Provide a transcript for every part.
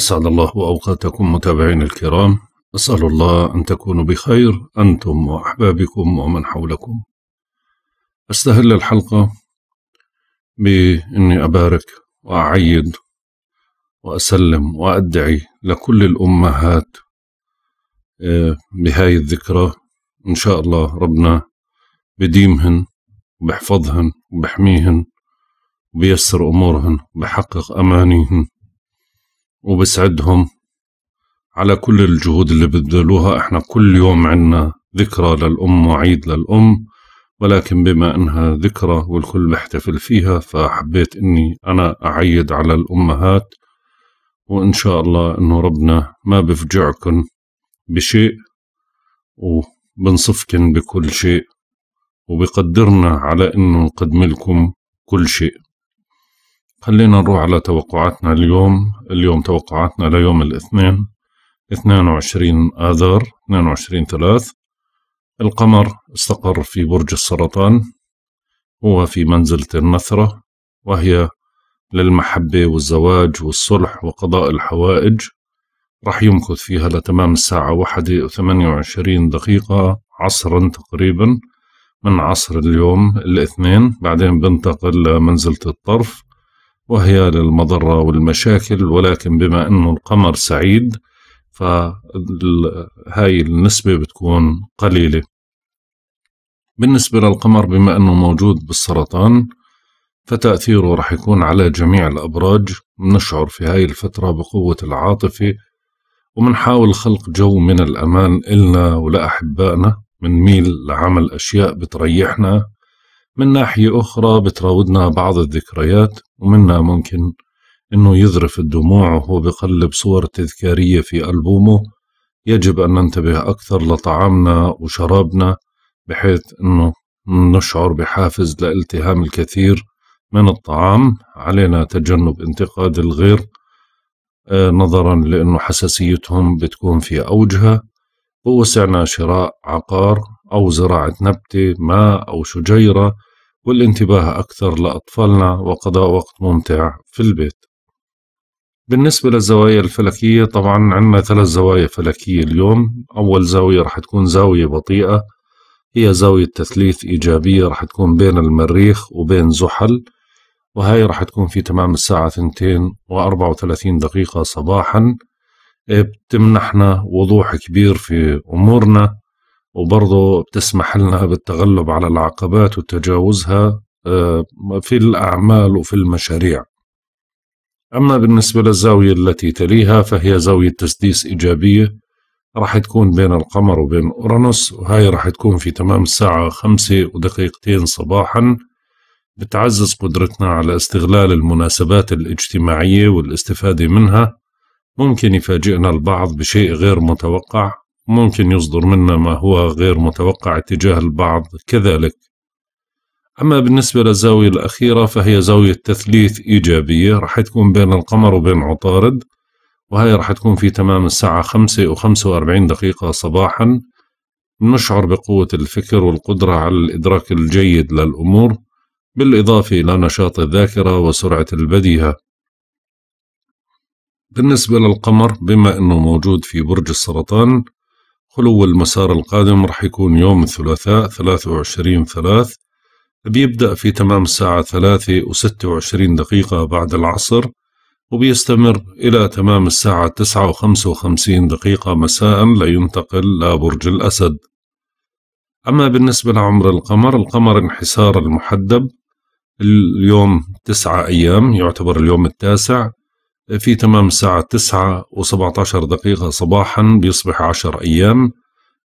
أسعد الله أوقاتكم متابعين الكرام أسأل الله أن تكونوا بخير أنتم وأحبابكم ومن حولكم أستهل الحلقة بإني أبارك وأعيد وأسلم وأدعي لكل الأمهات آه، بهاي الذكرى إن شاء الله ربنا بديمهن وبحفظهن وبحميهن وبيسر أمورهن وبحقق أمانيهن وبسعدهم على كل الجهود اللي بذلوها احنا كل يوم عنا ذكرى للأم وعيد للأم ولكن بما انها ذكرى والكل بيحتفل فيها فحبيت اني انا اعيد على الامهات وان شاء الله انه ربنا ما بفجعكن بشيء وبنصفكن بكل شيء وبقدرنا على انه نقدم لكم كل شيء خلينا نروح على توقعاتنا اليوم اليوم توقعاتنا ليوم الاثنين 22 آذار 22 ثلاث القمر استقر في برج السرطان هو في منزلة النثرة وهي للمحبة والزواج والصلح وقضاء الحوائج رح يمكث فيها لتمام الساعة واحدة وثمانية وعشرين دقيقة عصرا تقريبا من عصر اليوم الاثنين بعدين بنتقل لمنزلة الطرف وهي للمضرة والمشاكل ولكن بما أنه القمر سعيد فهاي النسبة بتكون قليلة بالنسبة للقمر بما أنه موجود بالسرطان فتأثيره رح يكون على جميع الأبراج بنشعر في هاي الفترة بقوة العاطفة ومنحاول خلق جو من الأمان إلنا ولأحبائنا ميل لعمل أشياء بتريحنا من ناحية أخرى بتراودنا بعض الذكريات ومنا ممكن إنه يذرف الدموع وهو بقلب صور تذكارية في ألبومه يجب أن ننتبه أكثر لطعامنا وشرابنا بحيث أنه نشعر بحافز لالتهام الكثير من الطعام علينا تجنب انتقاد الغير آه، نظرا لأنه حساسيتهم بتكون في أوجها ووسعنا شراء عقار أو زراعة نبتة ماء أو شجيرة والانتباه أكثر لأطفالنا وقضاء وقت ممتع في البيت بالنسبة للزوايا الفلكية طبعا عندنا ثلاث زوايا فلكية اليوم أول زاوية رح تكون زاوية بطيئة هي زاوية تثليث إيجابية رح تكون بين المريخ وبين زحل وهاي رح تكون في تمام الساعة 2 و34 دقيقة صباحا إيه، بتمنحنا وضوح كبير في أمورنا وبرضه بتسمح لنا بالتغلب على العقبات وتجاوزها آه، في الأعمال وفي المشاريع أما بالنسبة للزاوية التي تليها فهي زاوية تسديس إيجابية راح تكون بين القمر وبين أورانوس وهاي راح تكون في تمام الساعة خمسة ودقيقتين صباحا بتعزز قدرتنا على استغلال المناسبات الاجتماعية والاستفادة منها ممكن يفاجئنا البعض بشيء غير متوقع ممكن يصدر منا ما هو غير متوقع اتجاه البعض كذلك أما بالنسبة للزاوية الأخيرة فهي زاوية تثليث إيجابية راح تكون بين القمر وبين عطارد وهي راح تكون في تمام الساعة خمسة وخمسة وأربعين دقيقة صباحا نشعر بقوة الفكر والقدرة على الإدراك الجيد للأمور بالإضافة إلى نشاط الذاكرة وسرعة البديهة بالنسبة للقمر بما أنه موجود في برج السرطان خلو المسار القادم راح يكون يوم الثلاثاء 23 ثلاث بيبدأ في تمام الساعة ثلاثة وستة وعشرين دقيقة بعد العصر وبيستمر إلى تمام الساعة تسعة وخمسة وخمسين دقيقة مساء لينتقل لبرج الأسد أما بالنسبة لعمر القمر القمر انحسار المحدب اليوم تسعة أيام يعتبر اليوم التاسع في تمام الساعة 9 و17 دقيقة صباحا بيصبح 10 أيام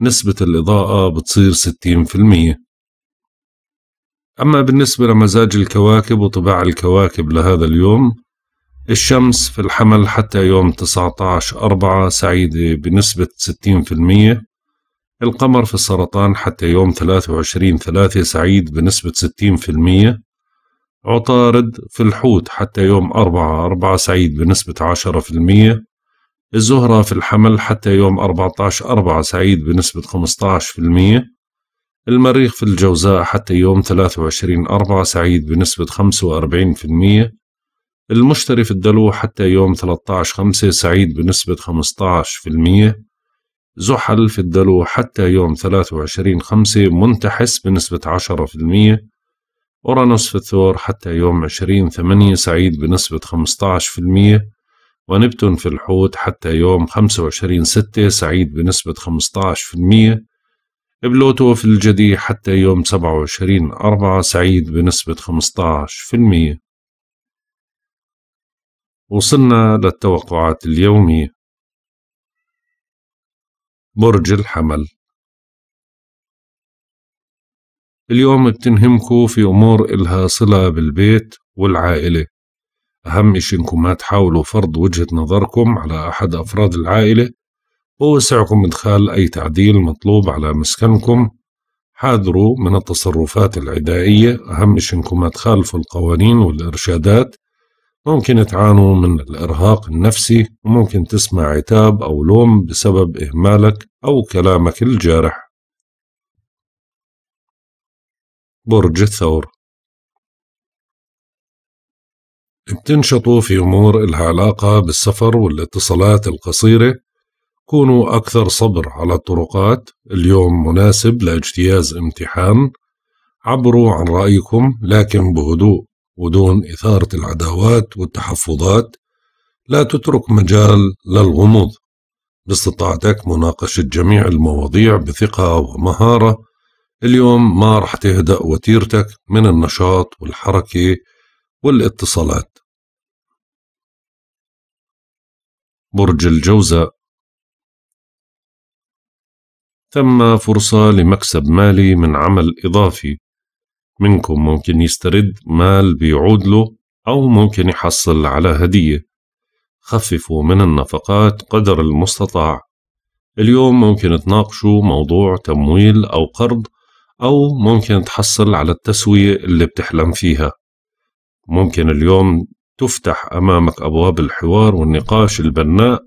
نسبة الإضاءة بتصير 60% أما بالنسبة لمزاج الكواكب وطباع الكواكب لهذا اليوم الشمس في الحمل حتى يوم 19 أربعة سعيدة بنسبة 60% القمر في السرطان حتى يوم 23 ثلاثة سعيد بنسبة عطارد في الحوت حتى يوم أربعة أربعة سعيد بنسبة عشرة في المية الزهرة في الحمل حتى يوم 14 أربعة سعيد بنسبة في المية المريخ في الجوزاء حتى يوم ثلاثة وعشرين أربعة سعيد بنسبة خمسة وأربعين في المية المشتري في الدلو حتى يوم 13 خمسة سعيد بنسبة في المية زحل في الدلو حتى يوم ثلاثة وعشرين خمسة منتحس بنسبة عشرة في المية أورانوس في الثور حتى يوم 20 8 سعيد بنسبة 15% ونبتون في الحوت حتى يوم 25 6 سعيد بنسبة 15% بلوتو في الجدي حتى يوم 27 4 سعيد بنسبة 15% وصلنا للتوقعات اليومية برج الحمل اليوم بتنهمكوا في أمور إلها صلة بالبيت والعائلة أهم إشي إنكم ما تحاولوا فرض وجهة نظركم على أحد أفراد العائلة ووسعكم إدخال أي تعديل مطلوب على مسكنكم حاذروا من التصرفات العدائية أهم إشي إنكم ما تخالفوا القوانين والإرشادات ممكن تعانوا من الإرهاق النفسي وممكن تسمع عتاب أو لوم بسبب إهمالك أو كلامك الجارح برج الثور بتنشطوا في أمور إلها علاقة بالسفر والاتصالات القصيرة كونوا أكثر صبر على الطرقات اليوم مناسب لاجتياز امتحان عبروا عن رأيكم لكن بهدوء ودون إثارة العداوات والتحفظات لا تترك مجال للغموض باستطاعتك مناقشة جميع المواضيع بثقة ومهارة اليوم ما رح تهدأ وتيرتك من النشاط والحركة والاتصالات برج الجوزاء ثم فرصة لمكسب مالي من عمل إضافي منكم ممكن يسترد مال بيعود له أو ممكن يحصل على هدية خففوا من النفقات قدر المستطاع اليوم ممكن تناقشوا موضوع تمويل أو قرض أو ممكن تحصل على التسوية اللي بتحلم فيها ممكن اليوم تفتح أمامك أبواب الحوار والنقاش البناء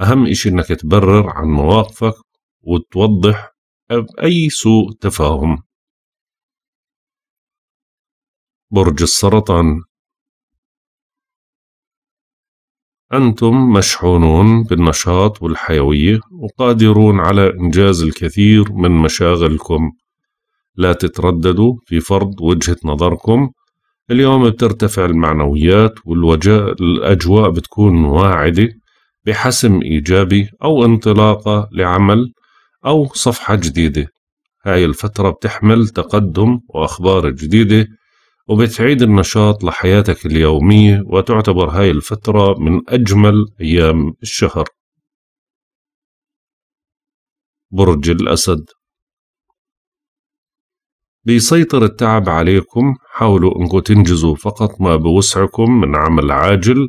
أهم إشي إنك تبرر عن مواقفك وتوضح أي سوء تفاهم برج السرطان أنتم مشحونون بالنشاط والحيوية وقادرون على إنجاز الكثير من مشاغلكم لا تترددوا في فرض وجهة نظركم اليوم بترتفع المعنويات والأجواء بتكون واعدة بحسم إيجابي أو انطلاقة لعمل أو صفحة جديدة هاي الفترة بتحمل تقدم وأخبار جديدة وبتعيد النشاط لحياتك اليومية وتعتبر هاي الفترة من أجمل أيام الشهر برج الأسد بيسيطر التعب عليكم حاولوا أنكم تنجزوا فقط ما بوسعكم من عمل عاجل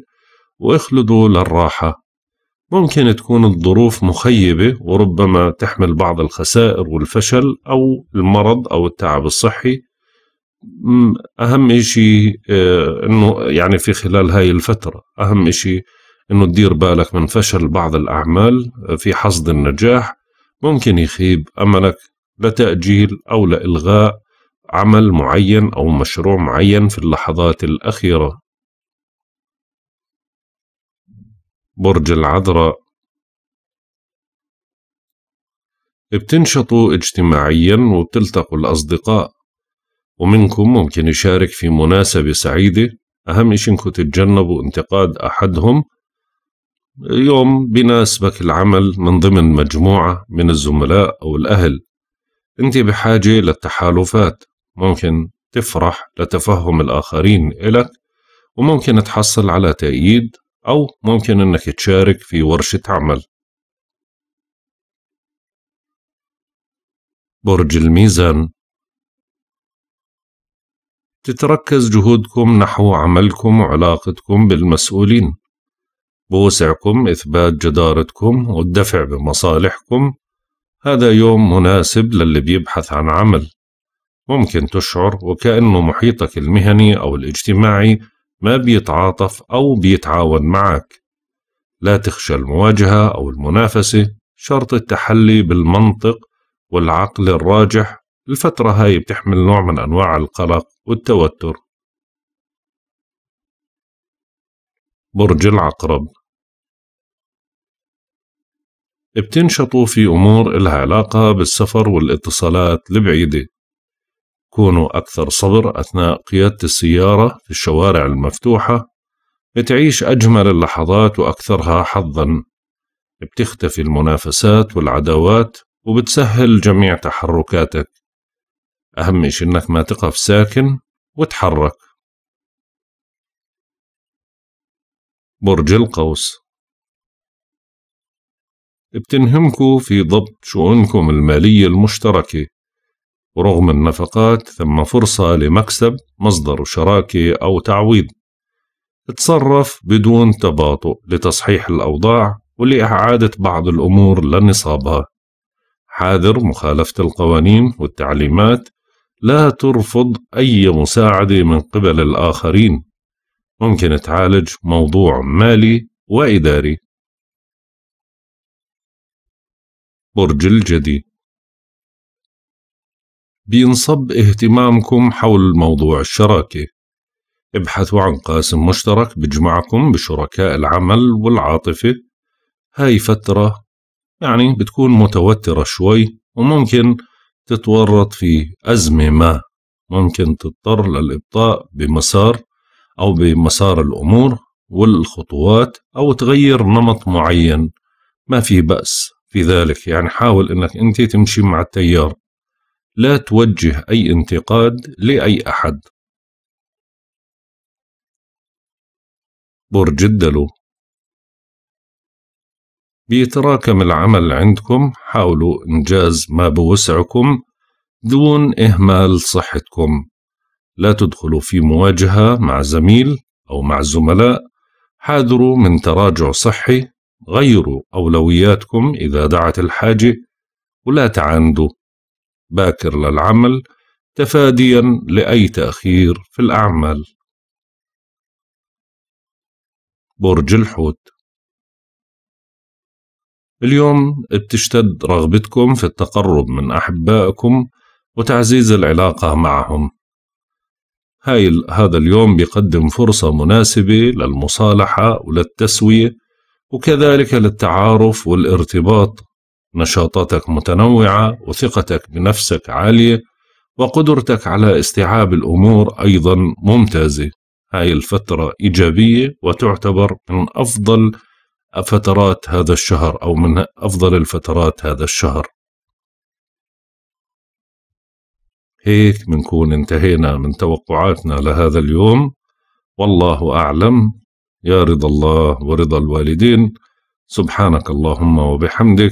واخلدوا للراحة ممكن تكون الظروف مخيبة وربما تحمل بعض الخسائر والفشل أو المرض أو التعب الصحي أهم إشي آه، أنه يعني في خلال هاي الفترة أهم إشي أنه تدير بالك من فشل بعض الأعمال آه، في حصد النجاح ممكن يخيب أملك لتأجيل أو لإلغاء عمل معين أو مشروع معين في اللحظات الأخيرة برج العذراء بتنشطوا اجتماعيا وبتلتقوا الأصدقاء ومنكم ممكن يشارك في مناسبة سعيدة أهم إشي إنكم تتجنبوا انتقاد أحدهم يوم بناسبك العمل من ضمن مجموعة من الزملاء أو الأهل أنت بحاجة للتحالفات ممكن تفرح لتفهم الآخرين إلك وممكن تحصل على تأييد أو ممكن إنك تشارك في ورشة عمل برج الميزان تتركز جهودكم نحو عملكم وعلاقتكم بالمسؤولين بوسعكم إثبات جدارتكم والدفع بمصالحكم هذا يوم مناسب للي بيبحث عن عمل ممكن تشعر وكأنه محيطك المهني أو الاجتماعي ما بيتعاطف أو بيتعاون معك لا تخشى المواجهة أو المنافسة شرط التحلي بالمنطق والعقل الراجح الفترة هاي بتحمل نوع من أنواع القلق والتوتر برج العقرب بتنشطوا في أمور إلها علاقة بالسفر والاتصالات البعيدة كونوا أكثر صبر أثناء قيادة السيارة في الشوارع المفتوحة بتعيش أجمل اللحظات وأكثرها حظا بتختفي المنافسات والعداوات وبتسهل جميع تحركاتك أهم شيء إنك ما تقف ساكن وتحرك برج القوس بتنهمكوا في ضبط شؤونكم المالية المشتركة ورغم النفقات ثم فرصة لمكسب مصدر شراكة أو تعويض اتصرف بدون تباطؤ لتصحيح الأوضاع ولإعادة بعض الأمور لنصابها حاذر مخالفة القوانين والتعليمات لا ترفض أي مساعدة من قبل الآخرين ممكن تعالج موضوع مالي وإداري برج الجدي بينصب اهتمامكم حول موضوع الشراكة ابحثوا عن قاسم مشترك بجمعكم بشركاء العمل والعاطفة هاي فترة يعني بتكون متوترة شوي وممكن تتورط في أزمة ما ممكن تضطر للإبطاء بمسار أو بمسار الأمور والخطوات أو تغير نمط معين ما في بأس في ذلك يعني حاول أنك أنت تمشي مع التيار لا توجه أي انتقاد لأي أحد برج الدلو بيتراكم العمل عندكم حاولوا إنجاز ما بوسعكم دون إهمال صحتكم لا تدخلوا في مواجهة مع زميل أو مع زملاء حاذروا من تراجع صحي غيروا أولوياتكم إذا دعت الحاجة ولا تعاندوا باكر للعمل تفاديا لأي تأخير في الأعمال برج الحوت اليوم بتشتد رغبتكم في التقرب من أحبائكم وتعزيز العلاقة معهم هاي هذا اليوم بيقدم فرصة مناسبة للمصالحة وللتسوية وكذلك للتعارف والارتباط نشاطاتك متنوعة وثقتك بنفسك عالية وقدرتك على استيعاب الأمور أيضا ممتازة هاي الفترة إيجابية وتعتبر من أفضل فترات هذا الشهر أو من أفضل الفترات هذا الشهر هيك بنكون انتهينا من توقعاتنا لهذا اليوم والله أعلم يا رضا الله ورضا الوالدين سبحانك اللهم وبحمدك